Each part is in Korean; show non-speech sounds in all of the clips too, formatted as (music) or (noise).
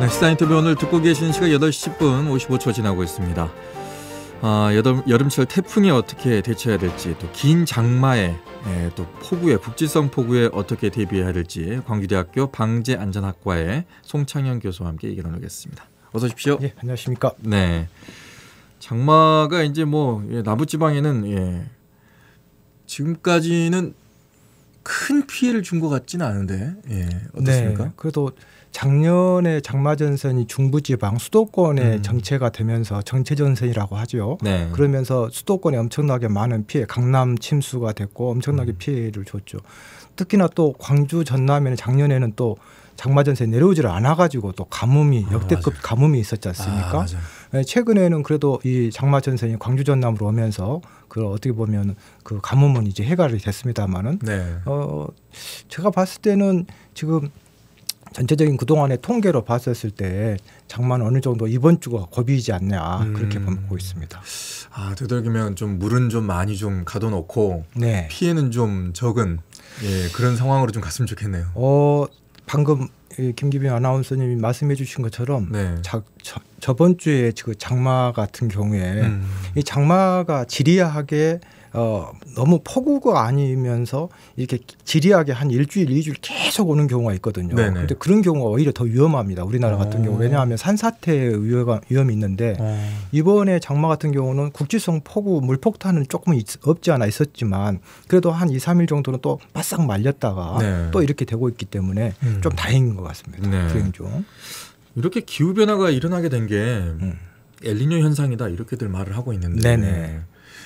네, 시사 인터뷰 오늘 듣고 계신 시각 8시 10분 55초 지나고 있습니다. 아, 여름, 여름철 태풍이 어떻게 대처해야 될지 또 긴 장마에 예, 또 폭우에 북지성 폭우에 어떻게 대비해야 될지 광주대학교 방재안전학과의 송창현 교수와 함께 얘기 나누겠습니다. 어서 오십시오. 예, 안녕하십니까. 네. 장마가 이제 뭐 예, 남부지방에는 예, 지금까지는 큰 피해를 준 것 같지는 않은데 예, 어떻습니까? 네, 그래도 작년에 장마전선이 중부지방 수도권에 음. 정체가 되면서 정체전선이라고 하죠. 네. 그러면서 수도권에 엄청나게 많은 피해, 강남 침수가 됐고 엄청나게 음. 피해를 줬죠. 특히나 또 광주 전남에는 작년에는 또 장마전선이 내려오지를 않아가지고 또 가뭄이 아, 역대급 아, 가뭄이 있었지 않습니까? 아, 네, 최근에는 그래도 이 장마전선이 광주 전남으로 오면서 그 어떻게 보면 그 가뭄은 이제 해결이 됐습니다만은 네. 어 제가 봤을 때는 지금 전체적인 그동안의 통계로 봤었을 때 장마는 어느 정도 이번 주가 겁이지 않냐 그렇게 음. 보고 있습니다. 아되도록면좀 물은 좀 많이 좀 가둬놓고 네. 피해는 좀 적은 예, 그런 상황으로 좀 갔으면 좋겠네요. 어 방금 김기빈 아나운서님이 말씀해주신 것처럼 네. 자, 저, 저번 주에 그 장마 같은 경우에 음. 이 장마가 지리하게 어, 너무 폭우가 아니면서 이렇게 지리하게 한 일주일, 이주일 계속 오는 경우가 있거든요. 네네. 근데 그런 경우가 오히려 더 위험합니다. 우리나라 어. 같은 오. 경우 왜냐하면 산사태의 위험, 위험이 있는데 오. 어. 이번에 장마 같은 경우는 국지성 폭우 물폭탄은 조금 있, 없지 않아 있었지만 그래도 한 2, 3일 정도는 또 바싹 말렸다가 네. 또 이렇게 되고 있기 때문에 음. 좀 다행인 것 같습니다. 네. 불행 중. 이렇게 기후 변화가 일어나게 된게 음. 엘리뇨 현상이다 이렇게들 말을 하고 있는데 네네.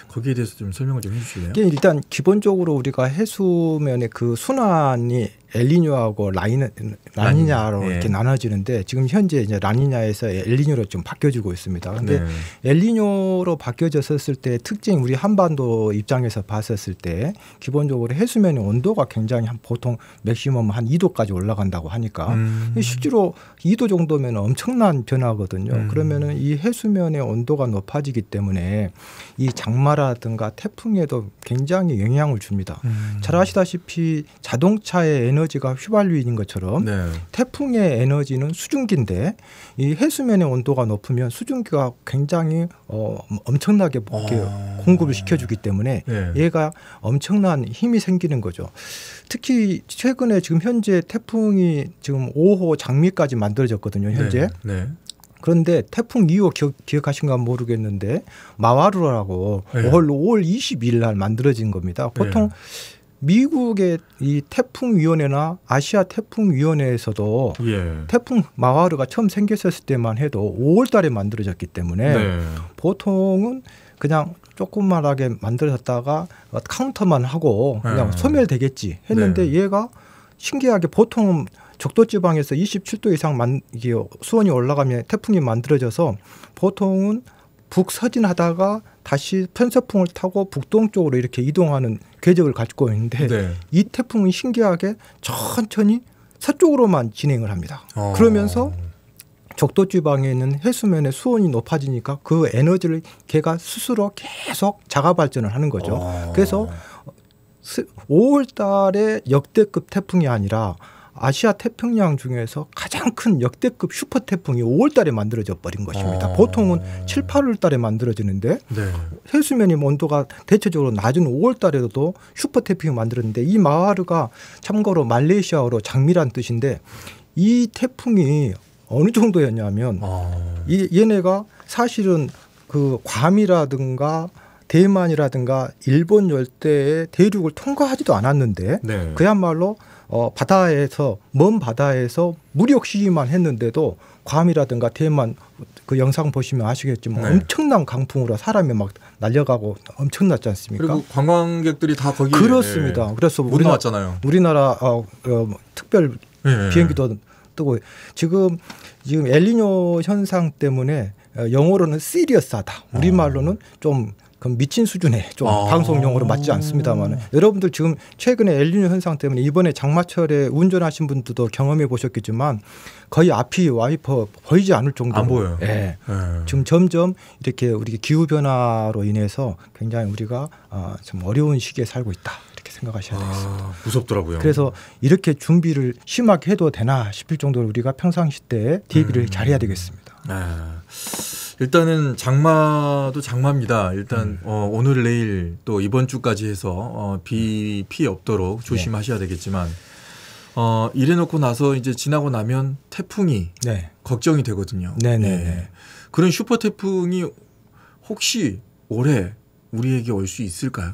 거기에 대해서 좀 설명을 좀 해주실래요? 일단 기본적으로 우리가 해수면의 그 순환이 엘리뇨하고 라인 라니냐로 라 이렇게 예. 나눠지는데 지금 현재 이제 라니냐에서 엘리뇨로 좀 바뀌어지고 있습니다. 근데 네. 엘리뇨로 바뀌어졌을때 특징 우리 한반도 입장에서 봤었을 때 기본적으로 해수면의 온도가 굉장히 한 보통 맥시멈 한 2도까지 올라간다고 하니까 음. 실제로 2도 정도면 엄청난 변화거든요. 음. 그러면은 이 해수면의 온도가 높아지기 때문에 이 장마라든가 태풍에도 굉장히 영향을 줍니다. 음. 잘 아시다시피 자동차의 에너지 에너지가 휘발유인 것처럼 네. 태풍의 에너지는 수증기인데 이 해수면의 온도가 높으면 수증기가 굉장히 어, 엄청나게 아. 공급을 시켜주기 때문에 네. 얘가 엄청난 힘이 생기는 거죠. 특히 최근에 지금 현재 태풍이 지금 5호 장미까지 만들어졌거든요. 네. 현재. 네. 그런데 태풍 2호 기억, 하신가 모르겠는데 마와루라고 네. 올 5월 22일 날 만들어진 겁니다. 보통 예. 미국의 이 태풍위원회나 아시아 태풍위원회에서도 예. 태풍 마하르가 처음 생겼었을 때만 해도 5월 달에 만들어졌기 때문에 네. 보통은 그냥 조금만하게 만들어졌다가 카운터만 하고 그냥 네. 소멸되겠지 했는데 네. 얘가 신기하게 보통 적도 지방에서 27도 이상 만, 수온이 올라가면 태풍이 만들어져서 보통은 북서진하다가 다시 편서풍을 타고 북동쪽으로 이렇게 이동하는 궤적을 가지고 있는데 네. 이 태풍은 신기하게 천천히 서쪽으로만 진행을 합니다. 어. 그러면서 적도 지방에 있는 해수면의 수온이 높아지니까 그 에너지를 걔가 스스로 계속 자가 발전을 하는 거죠. 어. 그래서 5월 달에 역대급 태풍이 아니라 아시아 태평양 중에서 가장 큰 역대급 슈퍼 태풍이 5월 달에 만들어져 버린 것입니다. 아. 보통은 7, 8월 달에 만들어지는데 네. 해수면이 온도가 대체적으로 낮은 5월 달에도 슈퍼 태풍이 만들었는데 이 마하르가 참고로 말레이시아어로 장미란 뜻인데 이 태풍이 어느 정도였냐면 아. 이, 얘네가 사실은 그 괌이라든가 대만이라든가 일본 열대의 대륙을 통과하지도 않았는데 네. 그야말로 어, 바다에서 먼 바다에서 무력 시위만 했는데도 괌이라든가 대만 그 영상 보시면 아시겠지만 네. 엄청난 강풍으로 사람이 막 날려가고 엄청났지 않습니까? 그리고 관광객들이 다 거기 그렇습니다. 네. 그래서 우리나, 왔잖아요. 우리나라 어, 어, 특별 네. 비행기도 뜨고 지금 지금 엘리뇨 현상 때문에 영어로는 시리어스하다. 우리말로는 아. 좀그 미친 수준의 좀 아~ 방송용으로 맞지 않습니다만 여러분들 지금 최근에 엘리뇨 현상 때문에 이번에 장마철에 운전하신 분들도 경험해 보셨겠지만 거의 앞이 와이퍼 보이지 않을 정도로 안 보여요. 예. 네. 지금 점점 이렇게 우리 기후 변화로 인해서 굉장히 우리가 어, 좀 어려운 시기에 살고 있다. 이렇게 생각하셔야 아, 되겠습니다. 아, 무섭더라고요. 그래서 이렇게 준비를 심하게 해도 되나 싶을 정도로 우리가 평상시 때 대비를 음. 잘해야 되겠습니다. 아, 일단은 장마도 장마입니다. 일단 음. 어, 오늘 내일 또 이번 주까지 해서 어, 비 네. 피해 없도록 네. 조심하셔야 되겠지만 어, 이래놓고 나서 이제 지나고 나면 태풍이 네. 걱정이 되거든요. 네 예. 그런 슈퍼 태풍이 혹시 올해 우리에게 올 수 있을까요?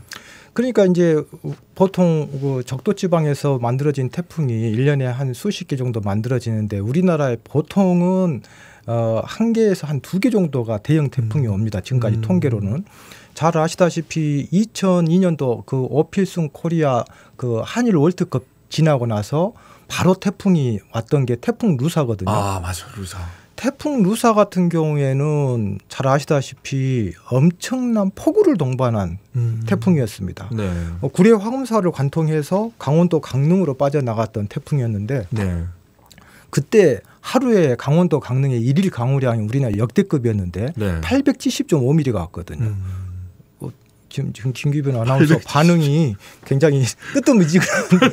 그러니까 이제 보통 그 적도 지방에서 만들어진 태풍이 일년에한 수십 개 정도 만들어지는데 우리나라에 보통은 어, 한 개에서 한 두 개 정도가 대형 태풍이 음. 옵니다. 지금까지 음. 통계로는. 잘 아시다시피 2002년도 그오필순 코리아 그 한일 월드컵 지나고 나서 바로 태풍이 왔던 게 태풍 루사거든요. 아, 맞아. 루사. 태풍 루사 같은 경우에는 잘 아시다시피 엄청난 폭우를 동반한 음. 태풍이었습니다. 네. 어, 구례 화음사를 관통해서 강원도 강릉으로 빠져나갔던 태풍이었는데 네. 그때 하루에 강원도 강릉의 일일 강우량이 우리나라 역대급이었는데 네. 870.5mm가 왔거든요. 음. 어, 지금 지금 김규변 아나운서 870. 반응이 굉장히 뜨뜻미지근한데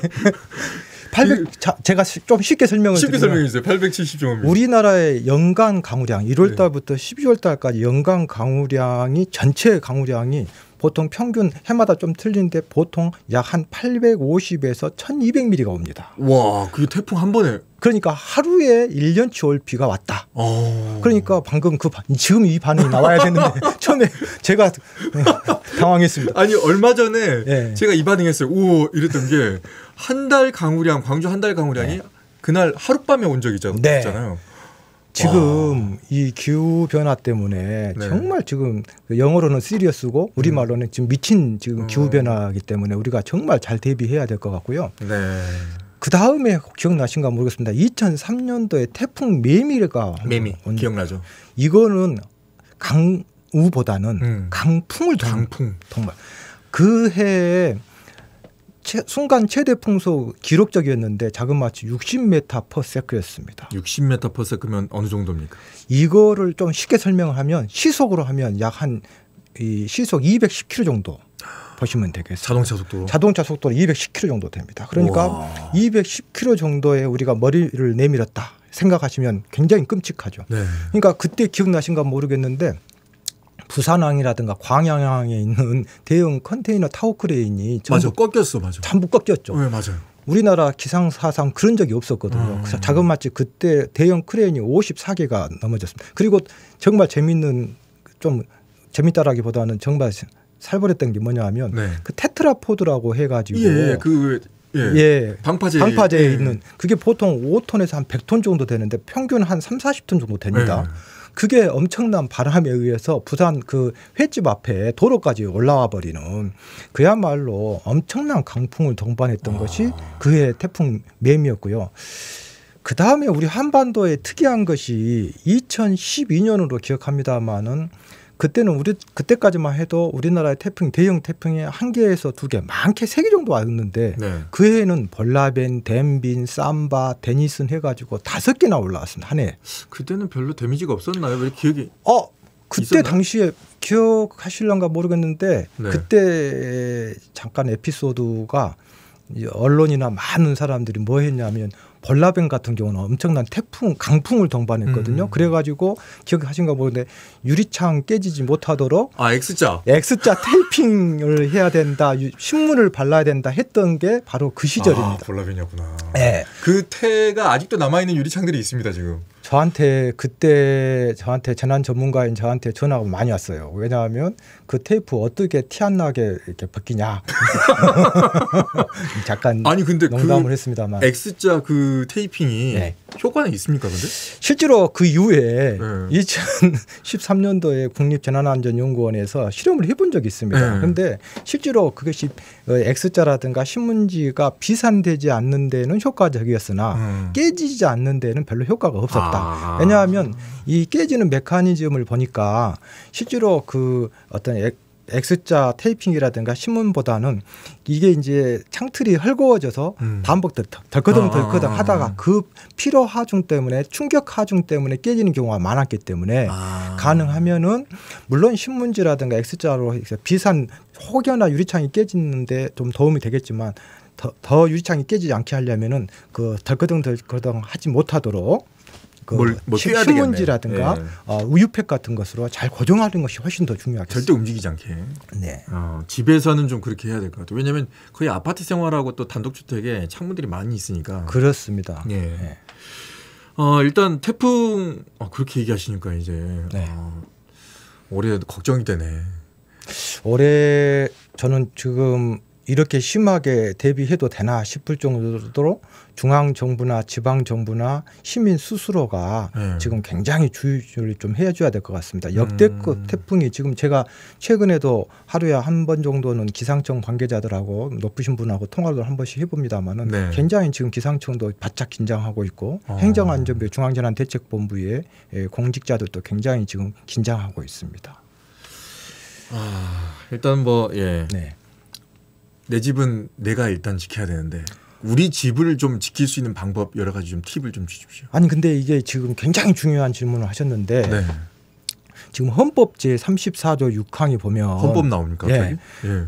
800 (laughs) 그 자, 제가 좀 쉽게 설명을 쉽게 설명해 주세요. 870 정도. 우리나라의 연간 강우량 1월 달부터 네. 12월 달까지 연간 강우량이 전체 강우량이 보통 평균 해마다 좀 틀린데 보통 약 한 850에서 1200mm가 옵니다. 와, 그게 태풍 한 번에 그러니까 하루에 1년치 올 비가 왔다. 오. 어. 그러니까 방금 그 지금 이 반응이 나와야 되는데 (laughs) 처음에 제가 (laughs) 당황했습니다. 아니 얼마 전에 네. 제가 이 반응했어요. 오 이랬던 게 한 달 강우량 광주 한 달 강우량이 네. 그날 하룻밤에 온 적이 잖아요 네. 지금 와. 이 기후 변화 때문에 네. 정말 지금 그 영어로는 시리어스고 우리말로는 음. 지금 미친 지금 기후 음. 변화이기 때문에 우리가 정말 잘 대비해야 될 것 같고요. 네. 그 다음에 기억나신가 모르겠습니다. 2003년도에 태풍 메밀가 매미 온, 기억나죠. 이거는 강우보다는 음. 강풍을 통, 강풍 정말 그 해에 최, 순간 최대 풍속 기록적이었는데 자그마치 60m/s였습니다. 60m/s면 어느 정도입니까? 이거를 좀 쉽게 설명 하면 시속으로 하면 약한 시속 210km 정도 보시면 되겠습니다. 자동차 속도 자동차 속도로 210km 정도 됩니다. 그러니까 우와. 210km 정도에 우리가 머리를 내밀었다 생각하시면 굉장히 끔찍하죠. 네. 그러니까 그때 기억나신가 모르겠는데 부산항이라든가 광양항에 있는 대형 컨테이너 타워크레인이 맞아 꺾였어 맞아 전부 꺾였죠. 네, 맞아요. 우리나라 기상사상 그런 적이 없었거든요. 아, 그래서 자그마치 네. 그때 대형 크레인이 54개가 넘어졌습니다. 그리고 정말 재밌는 좀 재밌다라기보다는 정말 살벌했던 게 뭐냐 하면 네. 그 테트라포드라고 해가지고 예, 예 그 예. 예. 방파제. 방파제에 예. 있는 그게 보통 5톤에서 한 100톤 정도 되는데 평균 한 3, 40톤 정도 됩니다. 예. 그게 엄청난 바람에 의해서 부산 그 횟집 앞에 도로까지 올라와 버리는 그야말로 엄청난 강풍을 동반했던 아. 것이 그해 태풍 매미였고요. 그 다음에 우리 한반도의 특이한 것이 2012년으로 기억합니다만은 그때는 우리 그때까지만 해도 우리나라의 태풍 대형 태풍이 한 개에서 두 개, 많게 세 개 정도 왔는데 네. 그 해에는 벌라벤, 덴빈, 쌈바 데니슨 해가지고 다섯 개나 올라왔습니다 한 해. 그때는 별로 데미지가 없었나요? 왜 기억이? 어 그때 있었나요? 당시에 기억하실런가 모르겠는데 네. 그때 잠깐 에피소드가 언론이나 많은 사람들이 뭐 했냐면 벌라벤 같은 경우는 엄청난 태풍 강풍을 동반했거든요. 음. 그래가지고 기억하신가 보는데 유리창 깨지지 못하도록 아 X자 X자 테이핑을 해야 된다 신문을 발라야 된다 했던 게 바로 그 시절입니다. 아, 벌라벤이었구나. 네. 예. 그 태가 아직도 남아 있는 유리창들이 있습니다 지금. 저한테 그때 저한테 재난 전문가인 저한테 전화가 많이 왔어요. 왜냐하면 그 테이프 어떻게 티 안 나게 이렇게 벗기냐. 잠깐 (laughs) 아니 근데 그 농담을 그 했습니다만. X자 그 테이핑이 네. 효과는 있습니까, 근데? 실제로 그 이후에 네. 2013년도에 국립재난안전연구원에서 실험을 해본 적이 있습니다. 그런데 네. 실제로 그것이 어, X자라든가 신문지가 비산되지 않는 데는 효과적이었으나 네. 깨지지 않는 데는 별로 효과가 없었다. 아. 왜냐하면 이 깨지는 메커니즘을 보니까 실제로 그 어떤 X자 테이핑이라든가 신문보다는 이게 이제 창틀이 헐거워져서 음. 반복 될 덜커덩 덜커덩 아. 하다가 그 피로 하중 때문에 충격 하중 때문에 깨지는 경우가 많았기 때문에 아. 가능하면은 물론 신문지라든가 X자로 비싼 혹여나 유리창이 깨지는데 좀 도움이 되겠지만 더, 더 유리창이 깨지지 않게 하려면은 그 덜커덩 덜커덩 하지 못하도록 그 뭘, 뭐 신문지라든가 네. 어, 우유팩 같은 것으로 잘 고정하는 것이 훨씬 더 중요하죠. 절대 움직이지 않게. 네. 어, 집에서는 좀 그렇게 해야 될 것 같아요. 왜냐하면 거의 아파트 생활하고 또 단독주택에 창문들이 많이 있으니까. 그렇습니다. 네. 네. 어, 일단 태풍 어, 그렇게 얘기하시니까 이제 네. 어, 올해 걱정이 되네. 올해 저는 지금 이렇게 심하게 대비해도 되나 싶을 정도로 중앙 정부나 지방 정부나 시민 스스로가 네. 지금 굉장히 주의를 좀 해줘야 될 것 같습니다. 역대급 음. 태풍이 지금 제가 최근에도 하루에 한 번 정도는 기상청 관계자들하고 높으신 분하고 통화를 한 번씩 해봅니다만은 네. 굉장히 지금 기상청도 바짝 긴장하고 있고 아. 행정안전부 중앙재난대책본부의 예, 공직자들도 굉장히 지금 긴장하고 있습니다. 아, 일단 뭐 예. 네. 내 집은 내가 일단 지켜야 되는데 우리 집을 좀 지킬 수 있는 방법 여러 가지 좀 팁을 좀 주십시오. 아니 근데 이게 지금 굉장히 중요한 질문을 하셨는데 네. 지금 헌법 제 34조 6항에 보면 헌법 나옵니까? 예. 예.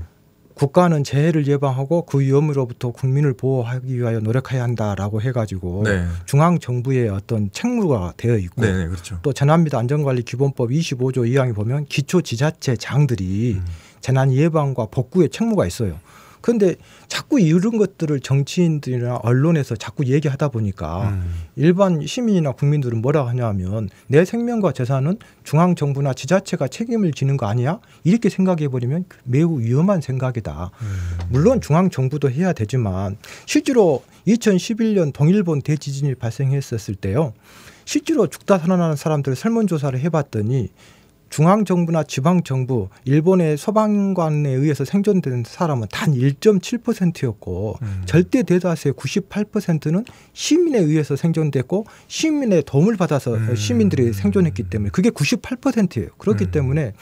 국가는 재해를 예방하고 그 위험으로부터 국민을 보호하기 위하여 노력해야 한다라고 해가지고 네. 중앙 정부의 어떤 책무가 되어 있고 네, 네 그렇죠. 또 재난및 안전관리 기본법 25조 2항에 보면 기초 지자체 장들이 음. 재난 예방과 복구의 책무가 있어요. 그런데 자꾸 이런 것들을 정치인들이나 언론에서 자꾸 얘기하다 보니까 음. 일반 시민이나 국민들은 뭐라 고 하냐면 내 생명과 재산은 중앙 정부나 지자체가 책임을 지는 거 아니야? 이렇게 생각해 버리면 매우 위험한 생각이다. 음. 물론 중앙 정부도 해야 되지만 실제로 2011년 동일본 대지진이 발생했었을 때요. 실제로 죽다 살아나는 사람들 설문조사를 해봤더니 중앙 정부나 지방 정부, 일본의 소방관에 의해서 생존된 사람은 단 1.7%였고 음. 절대 대다수의 98%는 시민에 의해서 생존됐고 시민의 도움을 받아서 음. 시민들이 생존했기 때문에 그게 98%예요. 그렇기 음. 때문에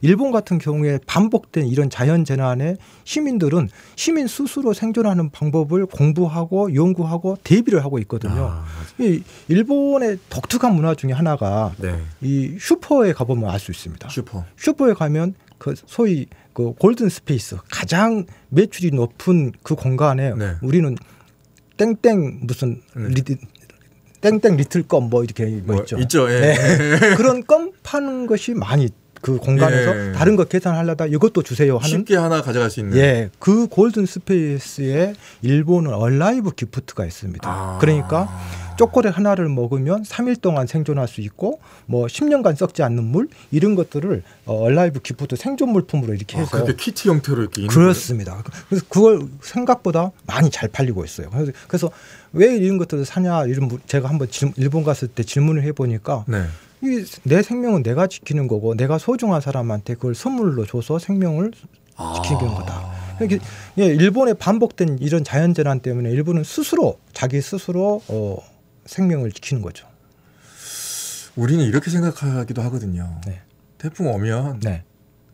일본 같은 경우에 반복된 이런 자연 재난에 시민들은 시민 스스로 생존하는 방법을 공부하고 연구하고 대비를 하고 있거든요. 아, 이 일본의 독특한 문화 중에 하나가 네. 이 슈퍼에 가보면 알 수 있습니다. 슈퍼. 슈퍼에 가면 그 소위 그 골든 스페이스 가장 매출이 높은 그 공간에 네. 우리는 땡땡 무슨 네. 리드 땡땡 리틀 껌 뭐 이렇게 뭐, 뭐, 있죠. 있죠. 예. 네. (laughs) 그런 껌 파는 것이 많이 그 공간에서 예. 다른 것 계산하려다 이것도 주세요 하는 쉽게 하나 가져갈 수 있는 예그 골든 스페이스에 일본은 얼라이브 기프트가 있습니다. 아. 그러니까 초콜릿 하나를 먹으면 3일 동안 생존할 수 있고 뭐 10년간 썩지 않는 물 이런 것들을 어, 얼라이브 기프트 생존 물품으로 이렇게 아, 해서 아, 그게 키트 형태로 이렇게 그렇습니다. 그래서 그걸 생각보다 많이 잘 팔리고 있어요. 그래서, 그래서 왜 이런 것들을 사냐 이런 제가 한번 질, 일본 갔을 때 질문을 해보니까 네. 내 생명은 내가 지키는 거고 내가 소중한 사람한테 그걸 선물로 줘서 생명을 지키는 거다. 아. 이렇게 예, 일본에 반복된 이런 자연재난 때문에 일본은 스스로 자기 스스로 어, 생명을 지키는 거죠. 우리는 이렇게 생각하기도 하거든요. 네. 태풍 오면 네.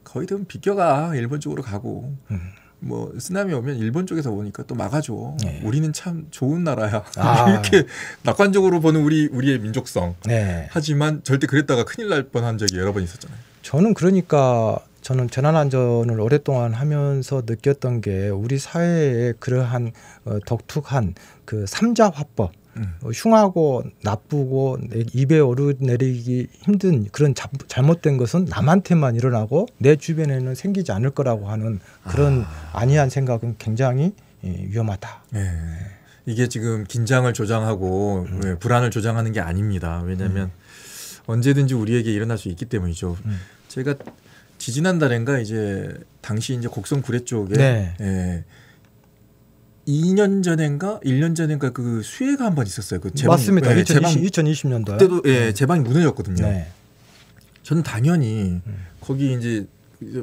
거의든 비껴가 일본 쪽으로 가고 음. 뭐 쓰나미 오면 일본 쪽에서 오니까 또 막아줘. 네. 우리는 참 좋은 나라야. 아. 네. (laughs) 이렇게 낙관적으로 보는 우리 우리의 민족성. 네. 하지만 절대 그랬다가 큰일 날 뻔한 적이 여러 번 있었잖아요. 저는 그러니까 저는 재난안전을 오랫동안 하면서 느꼈던 게 우리 사회에 그러한 어, 독특한 그 삼자 화법 어, 흉하고 나쁘고 입에 오르내리기 힘든 그런 자, 잘못된 것은 남한테만 일어나고 내 주변에는 생기지 않을 거라고 하는 그런 아. 니한 생각은 굉장히 예, 위험하다. 네. 이게 지금 긴장을 조장하고 음. 예, 불안을 조장하는 게 아닙니다. 왜냐하면 음. 언제든지 우리에게 일어날 수 있기 때문이죠. 음. 제가 지지난달인가 이제 당시 이제 곡성 구례 쪽에 네. 예, 2년 전인가 1년 전인가 그 수해가 한 번 있었어요. 그재방 맞습니다. 예, 2020, 제방, 2020년도에 그때도 예, 네. 재방이 무너졌거든요. 네. 저는 당연히 음. 거기 이제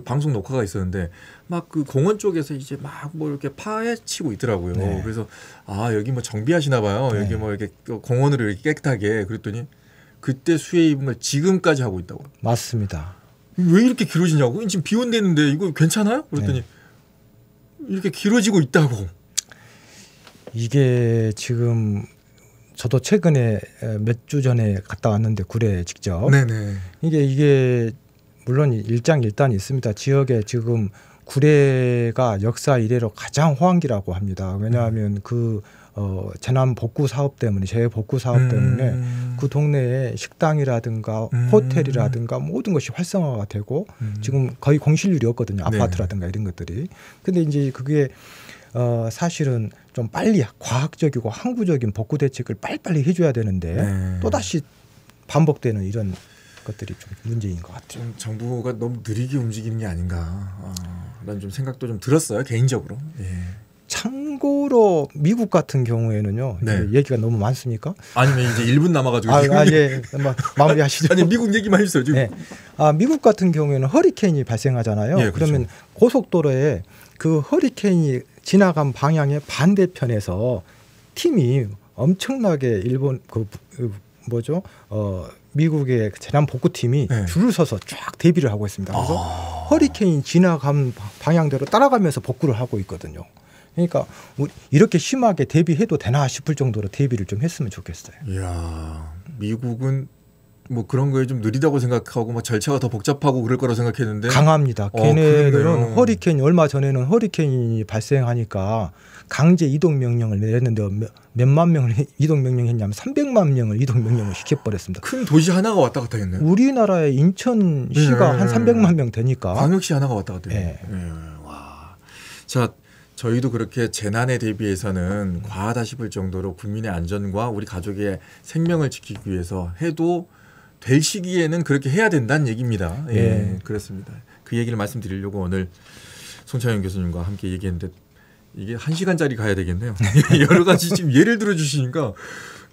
방송 녹화가 있었는데 막 그 공원 쪽에서 이제 막 뭐 이렇게 파헤치고 있더라고요. 네. 그래서 아 여기 뭐 정비하시나 봐요. 네. 여기 뭐 이렇게 공원으로 이렇게 깨끗하게 그랬더니 그때 수해 입은 걸 지금까지 하고 있다고. 맞습니다. 왜 이렇게 길어지냐고? 지금 비 온대는데 이거 괜찮아요? 그랬더니 네. 이렇게 길어지고 있다고. 이게 지금 저도 최근에 몇 주 전에 갔다 왔는데 구례 직접. 네네. 이게 이게 물론 일장일단이 있습니다. 지역에 지금 구례가 역사 이래로 가장 호황기라고 합니다. 왜냐하면 음. 그 어, 재난 복구 사업 때문에 재해 복구 사업 때문에 음. 그 동네에 식당이라든가 음. 호텔이라든가 모든 것이 활성화가 되고 음. 지금 거의 공실률이 없거든요. 네. 아파트라든가 네. 이런 것들이. 근데 이제 그게 어, 사실은 좀 빨리 과학적이고 항구적인 복구 대책을 빨리빨리 해줘야 되는데 네. 또다시 반복되는 이런 것들이 좀 문제인 것 같아요. 정부가 너무 느리게 움직이는 게 아닌가. 라는 어, 좀 생각도 좀 들었어요 개인적으로. 예. 참고로 미국 같은 경우에는요. 네. 얘기가 너무 많습니까? 아니면 이제 1분 남아가지고. 아, 아 예. 마무리하시죠. 아니 미국 얘기만 해주세요 지금. 네. 아 미국 같은 경우에는 허리케인이 발생하잖아요. 예, 그렇죠. 그러면 고속도로에 그 허리케인이 지나간 방향의 반대편에서 팀이 엄청나게 일본 그, 그 뭐죠 어 미국의 그 재난 복구팀이 네. 줄을 서서 쫙 대비를 하고 있습니다. 그래서 아. 허리케인 지나간 방향대로 따라가면서 복구를 하고 있거든요. 그러니까 뭐 이렇게 심하게 대비해도 되나 싶을 정도로 대비를 좀 했으면 좋겠어요. 이야, 미국은 뭐 그런 거에 좀 느리다고 생각하고 뭐 절차가 더 복잡하고 그럴 거라 생각했는데 강합니다. 어, 걔네들은 허리케인 얼마 전에는 허리케인이 발생하니까 강제 이동 명령을 내렸는데 몇만 명을 이동 명령했냐면 300만 명을 이동 명령을 시켜버렸습니다. 큰 도시 하나가 왔다 갔다 했네요. 우리나라의 인천시가 네. 한 300만 명 되니까 광역시 하나가 왔다 갔다 해요. 네. 네. 와, 자 저희도 그렇게 재난에 대비해서는 과하다 싶을 정도로 국민의 안전과 우리 가족의 생명을 지키기 위해서 해도 될 시기에는 그렇게 해야 된다는 얘기입니다. 예, 네. 그렇습니다. 그 얘기를 말씀드리려고 오늘 송창현 교수님과 함께 얘기했는데 이게 한 시간짜리 가야 되겠네요. (laughs) 여러 가지 지금 예를 들어 주시니까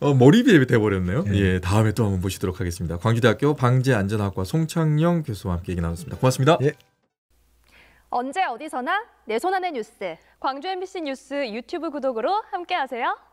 어, 머리비에 돼버렸네요. 네. 예, 다음에 또 한번 보시도록 하겠습니다. 광주대학교 방재안전학과 송창영 교수와 함께 얘기 나눴습니다. 고맙습니다. 네. 언제 어디서나 내 손안의 뉴스. 광주 MBC 뉴스 유튜브 구독으로 함께하세요.